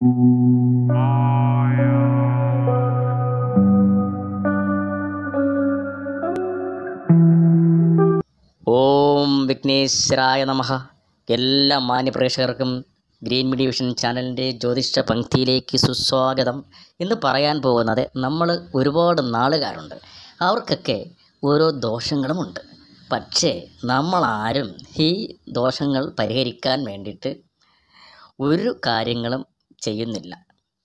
ഓം വിഘ്നേശ്വരായ നമ എല്ലാ മാന്യപ്രേക്ഷകർക്കും green media vision ചാനലിൻ്റെ ജ്യോതിഷ പങ്ക്തിയിലേക്ക് സുസ്വാഗതം ഇന്ന് പറയാൻ പോകുന്നത് നമ്മൾ ഒരുപാട് നാളുകാരുണ്ട് അവർക്കൊക്കെ ഓരോ ദോഷങ്ങളുമുണ്ട് പക്ഷേ നമ്മളാരും ഈ ദോഷങ്ങൾ പരിഹരിക്കാൻ വേണ്ടിയിട്ട് ഒരു കാര്യങ്ങളും ചെയ്യുന്നില്ല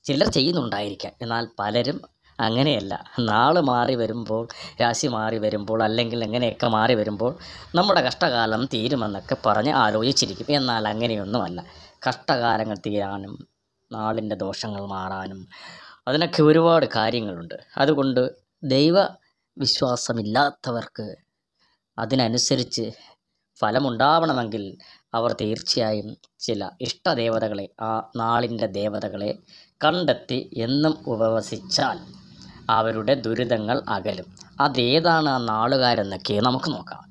ചിലർ ചെയ്യുന്നുണ്ടായിരിക്കാം എന്നാൽ പലരും അങ്ങനെയല്ല നാൾ മാറി വരുമ്പോൾ രാശി മാറി വരുമ്പോൾ അല്ലെങ്കിൽ എങ്ങനെയൊക്കെ മാറി വരുമ്പോൾ നമ്മുടെ കഷ്ടകാലം തീരുമെന്നൊക്കെ പറഞ്ഞ് ആലോചിച്ചിരിക്കും എന്നാൽ അങ്ങനെയൊന്നുമല്ല കഷ്ടകാലങ്ങൾ തീരാനും നാളിൻ്റെ ദോഷങ്ങൾ മാറാനും അതിനൊക്കെ ഒരുപാട് കാര്യങ്ങളുണ്ട് അതുകൊണ്ട് ദൈവ വിശ്വാസമില്ലാത്തവർക്ക് അതിനനുസരിച്ച് ഫലമുണ്ടാവണമെങ്കിൽ അവർ തീർച്ചയായും ചില ഇഷ്ടദേവതകളെ ആ നാളിൻ്റെ ദേവതകളെ കണ്ടെത്തി എന്നും ഉപവസിച്ചാൽ അവരുടെ ദുരിതങ്ങൾ അകലും അതേതാണ് ആ നാളുകാരെന്നൊക്കെ നമുക്ക് നോക്കാം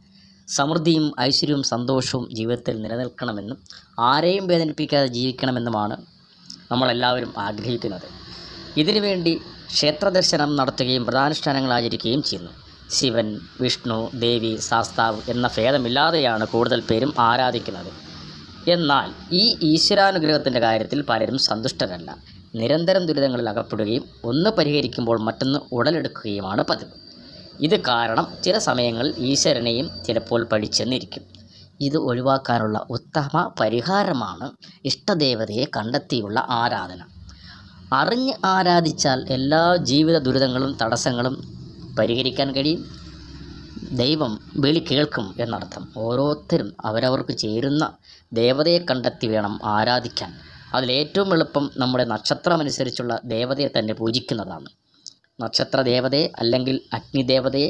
സമൃദ്ധിയും ഐശ്വര്യവും സന്തോഷവും ജീവിതത്തിൽ നിലനിൽക്കണമെന്നും ആരെയും വേദനിപ്പിക്കാതെ ജീവിക്കണമെന്നുമാണ് നമ്മളെല്ലാവരും ആഗ്രഹിക്കുന്നത് ഇതിനുവേണ്ടി ക്ഷേത്രദർശനം നടത്തുകയും വ്രതാനുഷ്ഠാനങ്ങൾ ആചരിക്കുകയും ചെയ്യുന്നു ശിവൻ വിഷ്ണു ദേവി ശാസ്താവ് എന്ന ഭേദമില്ലാതെയാണ് കൂടുതൽ പേരും ആരാധിക്കുന്നത് എന്നാൽ ഈ ഈശ്വരാനുഗ്രഹത്തിൻ്റെ കാര്യത്തിൽ പലരും സന്തുഷ്ടരല്ല നിരന്തരം ദുരിതങ്ങളിൽ അകപ്പെടുകയും ഒന്ന് പരിഹരിക്കുമ്പോൾ മറ്റൊന്ന് ഉടലെടുക്കുകയുമാണ് പതിവ് ഇത് കാരണം ചില സമയങ്ങളിൽ ഈശ്വരനെയും ചിലപ്പോൾ പഠിച്ചെന്നിരിക്കും ഇത് ഒഴിവാക്കാനുള്ള ഉത്തമ പരിഹാരമാണ് ഇഷ്ടദേവതയെ കണ്ടെത്തിയുള്ള ആരാധന അറിഞ്ഞ് ആരാധിച്ചാൽ എല്ലാ ജീവിത ദുരിതങ്ങളും തടസ്സങ്ങളും പരിഹരിക്കാൻ കഴിയും ദൈവം വിളി കേൾക്കും എന്നർത്ഥം ഓരോരുത്തരും അവരവർക്ക് ചേരുന്ന ദേവതയെ കണ്ടെത്തി വേണം ആരാധിക്കാൻ അതിലേറ്റവും എളുപ്പം നമ്മുടെ നക്ഷത്രമനുസരിച്ചുള്ള ദേവതയെ തന്നെ പൂജിക്കുന്നതാണ് നക്ഷത്ര ദേവതയെ അല്ലെങ്കിൽ അഗ്നിദേവതയെ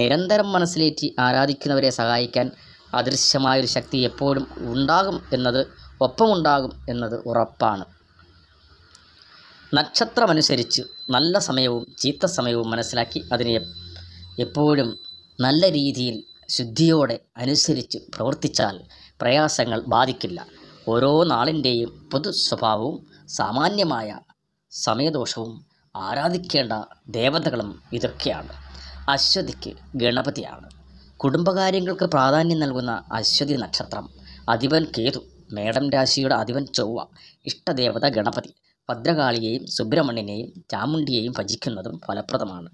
നിരന്തരം മനസ്സിലേറ്റി ആരാധിക്കുന്നവരെ സഹായിക്കാൻ അദൃശ്യമായൊരു ശക്തി എപ്പോഴും ഉണ്ടാകും എന്നത് ഒപ്പമുണ്ടാകും എന്നത് ഉറപ്പാണ് നക്ഷത്രമനുസരിച്ച് നല്ല സമയവും ചീത്ത സമയവും മനസ്സിലാക്കി അതിനെ എപ്പോഴും നല്ല രീതിയിൽ ശുദ്ധിയോടെ അനുസരിച്ച് പ്രവർത്തിച്ചാൽ പ്രയാസങ്ങൾ ബാധിക്കില്ല ഓരോ നാളിൻ്റെയും പൊതു സ്വഭാവവും സാമാന്യമായ സമയദോഷവും ആരാധിക്കേണ്ട ദേവതകളും ഇതൊക്കെയാണ് അശ്വതിക്ക് ഗണപതിയാണ് കുടുംബകാര്യങ്ങൾക്ക് പ്രാധാന്യം നൽകുന്ന അശ്വതി നക്ഷത്രം അധിപൻ കേതു മേടം രാശിയുടെ അധിപൻ ചൊവ്വ ഇഷ്ടദേവത ഗണപതി ഭദ്രകാളിയെയും സുബ്രഹ്മണ്യനെയും ചാമുണ്ടിയെയും ഭജിക്കുന്നതും ഫലപ്രദമാണ്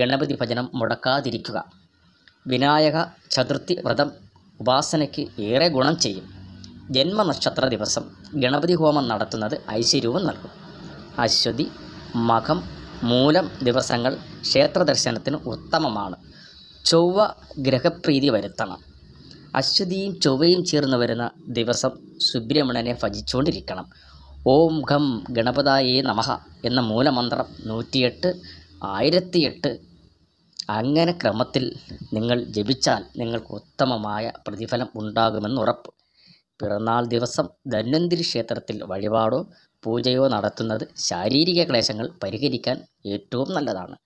ഗണപതി ഭജനം മുടക്കാതിരിക്കുക വിനായക ചതുർത്ഥി വ്രതം ഉപാസനയ്ക്ക് ഏറെ ഗുണം ചെയ്യും ജന്മനക്ഷത്ര ദിവസം ഗണപതി ഹോമം നടത്തുന്നത് ഐശ്വര്യവും നൽകും അശ്വതി മകം മൂലം ദിവസങ്ങൾ ക്ഷേത്ര ദർശനത്തിന് ഉത്തമമാണ് ചൊവ്വ ഗ്രഹപ്രീതി വരുത്തണം അശ്വതിയും ചൊവ്വയും ചേർന്ന് വരുന്ന ദിവസം സുബ്രഹ്മണ്യനെ ഭജിച്ചുകൊണ്ടിരിക്കണം ഓം ഘം ഗണപതായേ നമഹ എന്ന മൂലമന്ത്രം നൂറ്റിയെട്ട് എട്ട് അങ്ങനെ ക്രമത്തിൽ നിങ്ങൾ ജപിച്ചാൽ നിങ്ങൾക്ക് ഉത്തമമായ പ്രതിഫലം ഉറപ്പ് പിറന്നാൾ ദിവസം ധന്വന്തിരി ക്ഷേത്രത്തിൽ വഴിപാടോ പൂജയോ നടത്തുന്നത് ശാരീരിക ക്ലേശങ്ങൾ പരിഹരിക്കാൻ ഏറ്റവും നല്ലതാണ്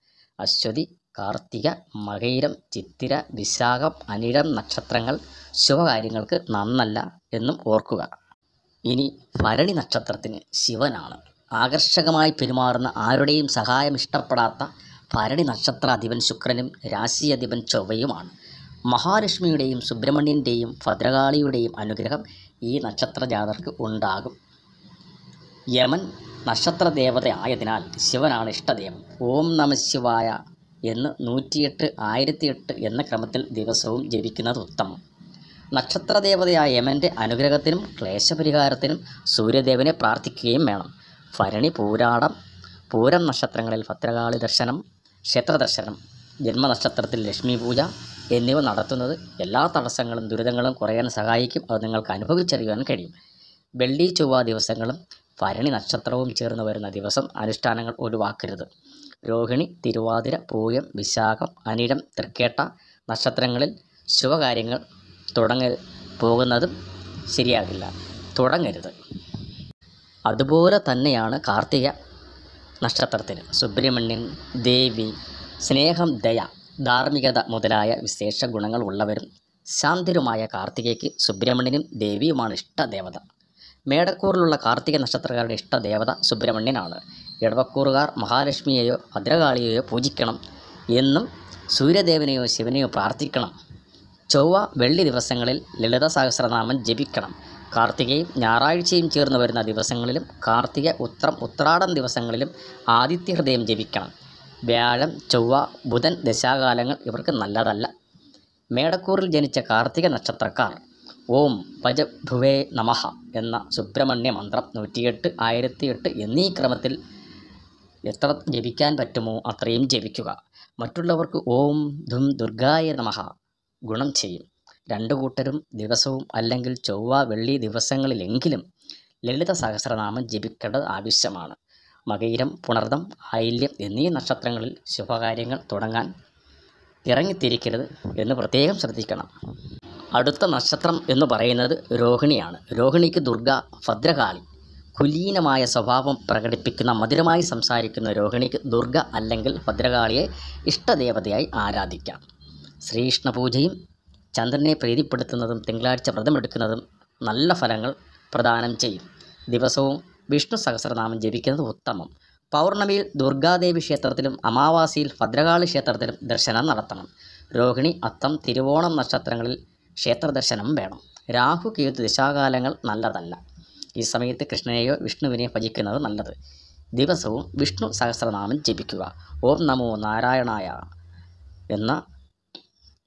അശ്വതി കാർത്തിക മകയിരം ചിത്തിര വിശാഖം അനിഴം നക്ഷത്രങ്ങൾ ശുഭകാര്യങ്ങൾക്ക് നന്നല്ല എന്നും ഓർക്കുക ഇനി ഭരണി നക്ഷത്രത്തിന് ശിവനാണ് ആകർഷകമായി പെരുമാറുന്ന ആരുടെയും സഹായം ഇഷ്ടപ്പെടാത്ത ഭരണി നക്ഷത്ര അധിപൻ ശുക്രനും രാശി അധിപൻ ചൊവ്വയുമാണ് മഹാലക്ഷ്മിയുടെയും സുബ്രഹ്മണ്യൻ്റെയും ഭദ്രകാളിയുടെയും അനുഗ്രഹം ഈ നക്ഷത്ര ജാതർക്ക് ഉണ്ടാകും യമൻ നക്ഷത്ര ദേവത ആയതിനാൽ ശിവനാണ് ഇഷ്ടദേവം ഓം നമ ശിവായ എന്ന് നൂറ്റിയെട്ട് എട്ട് എന്ന ക്രമത്തിൽ ദിവസവും ജപിക്കുന്നത് ഉത്തമം നക്ഷത്രദേവതയായ യമൻ്റെ അനുഗ്രഹത്തിനും ക്ലേശപരിഹാരത്തിനും സൂര്യദേവനെ പ്രാർത്ഥിക്കുകയും വേണം ഭരണി പൂരാടം പൂരം നക്ഷത്രങ്ങളിൽ ഭദ്രകാളി ദർശനം ക്ഷേത്രദർശനം ജന്മനക്ഷത്രത്തിൽ ലക്ഷ്മി പൂജ എന്നിവ നടത്തുന്നത് എല്ലാ തടസ്സങ്ങളും ദുരിതങ്ങളും കുറയാൻ സഹായിക്കും അത് നിങ്ങൾക്ക് അനുഭവിച്ചറിയുവാൻ കഴിയും വെള്ളി ചൊവ്വ ദിവസങ്ങളും ഭരണി നക്ഷത്രവും ചേർന്ന് വരുന്ന ദിവസം അനുഷ്ഠാനങ്ങൾ ഒഴിവാക്കരുത് രോഹിണി തിരുവാതിര പൂയം വിശാഖം അനിഴം തൃക്കേട്ട നക്ഷത്രങ്ങളിൽ ശുഭകാര്യങ്ങൾ തുടങ്ങ പോകുന്നതും ശരിയാകില്ല തുടങ്ങരുത് അതുപോലെ തന്നെയാണ് കാർത്തിക നക്ഷത്രത്തിന് സുബ്രഹ്മണ്യൻ ദേവി സ്നേഹം ദയ ധാർമ്മികത മുതലായ വിശേഷ ഗുണങ്ങൾ ഉള്ളവരും ശാന്തിരുമായ കാർത്തികയ്ക്ക് സുബ്രഹ്മണ്യനും ദേവിയുമാണ് ഇഷ്ടദേവത മേടക്കൂറിലുള്ള കാർത്തിക നക്ഷത്രക്കാരുടെ ഇഷ്ടദേവത സുബ്രഹ്മണ്യനാണ് ഇടവക്കൂറുകാർ മഹാലക്ഷ്മിയെയോ ഭദ്രകാളിയെയോ പൂജിക്കണം എന്നും സൂര്യദേവനെയോ ശിവനെയോ പ്രാർത്ഥിക്കണം ചൊവ്വ വെള്ളി ദിവസങ്ങളിൽ ലളിത സഹസ്രനാമം ജപിക്കണം കാർത്തികയും ഞായറാഴ്ചയും ചേർന്ന് വരുന്ന ദിവസങ്ങളിലും കാർത്തിക ഉത്രം ഉത്രാടം ദിവസങ്ങളിലും ആദിത്യ ഹൃദയം ജപിക്കണം വ്യാഴം ചൊവ്വ ബുധൻ ദശാകാലങ്ങൾ ഇവർക്ക് നല്ലതല്ല മേടക്കൂറിൽ ജനിച്ച കാർത്തിക നക്ഷത്രക്കാർ ഓം പജ ഭുവേ നമഹ എന്ന സുബ്രഹ്മണ്യ മന്ത്രം നൂറ്റിയെട്ട് ആയിരത്തി എട്ട് എന്നീ ക്രമത്തിൽ എത്ര ജപിക്കാൻ പറ്റുമോ അത്രയും ജപിക്കുക മറ്റുള്ളവർക്ക് ഓം ധും ദുർഗായ നമഹ ഗുണം ചെയ്യും രണ്ടു കൂട്ടരും ദിവസവും അല്ലെങ്കിൽ ചൊവ്വ വെള്ളി ദിവസങ്ങളിലെങ്കിലും ലളിത സഹസ്രനാമം ജപിക്കേണ്ടത് ആവശ്യമാണ് മകയിരം പുണർദം ആയില്യം എന്നീ നക്ഷത്രങ്ങളിൽ ശുഭകാര്യങ്ങൾ തുടങ്ങാൻ ഇറങ്ങിത്തിരിക്കരുത് എന്ന് പ്രത്യേകം ശ്രദ്ധിക്കണം അടുത്ത നക്ഷത്രം എന്ന് പറയുന്നത് രോഹിണിയാണ് രോഹിണിക്ക് ദുർഗ ഭദ്രകാളി കുലീനമായ സ്വഭാവം പ്രകടിപ്പിക്കുന്ന മധുരമായി സംസാരിക്കുന്ന രോഹിണിക്ക് ദുർഗ അല്ലെങ്കിൽ ഭദ്രകാളിയെ ഇഷ്ടദേവതയായി ആരാധിക്കാം ശ്രീകൃഷ്ണ പൂജയും ചന്ദ്രനെ പ്രീതിപ്പെടുത്തുന്നതും തിങ്കളാഴ്ച വ്രതമെടുക്കുന്നതും നല്ല ഫലങ്ങൾ പ്രദാനം ചെയ്യും ദിവസവും വിഷ്ണു സഹസ്രനാമം ജപിക്കുന്നത് ഉത്തമം പൗർണമിയിൽ ദുർഗാദേവി ക്ഷേത്രത്തിലും അമാവാസിയിൽ ഭദ്രകാളി ക്ഷേത്രത്തിലും ദർശനം നടത്തണം രോഹിണി അത്തം തിരുവോണം നക്ഷത്രങ്ങളിൽ ക്ഷേത്ര ദർശനം വേണം രാഹു കേതു ദിശാകാലങ്ങൾ നല്ലതല്ല ഈ സമയത്ത് കൃഷ്ണനെയോ വിഷ്ണുവിനെയോ ഭജിക്കുന്നത് നല്ലത് ദിവസവും വിഷ്ണു സഹസ്രനാമം ജപിക്കുക ഓം നമോ നാരായണായ എന്ന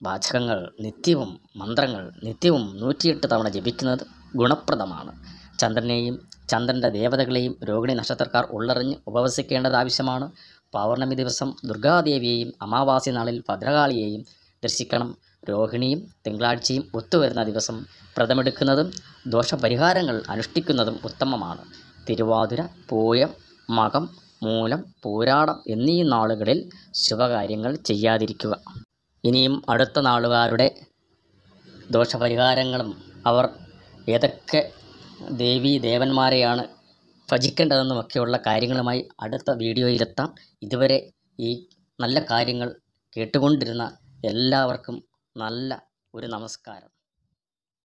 വാചകങ്ങൾ നിത്യവും മന്ത്രങ്ങൾ നിത്യവും നൂറ്റിയെട്ട് തവണ ജപിക്കുന്നത് ഗുണപ്രദമാണ് ചന്ദ്രനെയും ചന്ദ്രൻ്റെ ദേവതകളെയും രോഹിണി നക്ഷത്രക്കാർ ഉള്ളറിഞ്ഞ് ഉപവസിക്കേണ്ടത് ആവശ്യമാണ് പൗർണമി ദിവസം ദുർഗാദേവിയെയും അമാവാസി നാളിൽ ഭദ്രകാളിയെയും ദർശിക്കണം രോഹിണിയും തിങ്കളാഴ്ചയും ഒത്തുവരുന്ന ദിവസം വ്രതമെടുക്കുന്നതും ദോഷപരിഹാരങ്ങൾ അനുഷ്ഠിക്കുന്നതും ഉത്തമമാണ് തിരുവാതിര പൂയം മകം മൂലം പൂരാടം എന്നീ നാളുകളിൽ ശുഭകാര്യങ്ങൾ ചെയ്യാതിരിക്കുക ഇനിയും അടുത്ത നാളുകാരുടെ ദോഷപരിഹാരങ്ങളും അവർ ഏതൊക്കെ ദേവീ ദേവന്മാരെയാണ് ഭജിക്കേണ്ടതെന്നുമൊക്കെയുള്ള കാര്യങ്ങളുമായി അടുത്ത വീഡിയോയിലെത്താം ഇതുവരെ ഈ നല്ല കാര്യങ്ങൾ കേട്ടുകൊണ്ടിരുന്ന എല്ലാവർക്കും നല്ല ഒരു നമസ്കാരം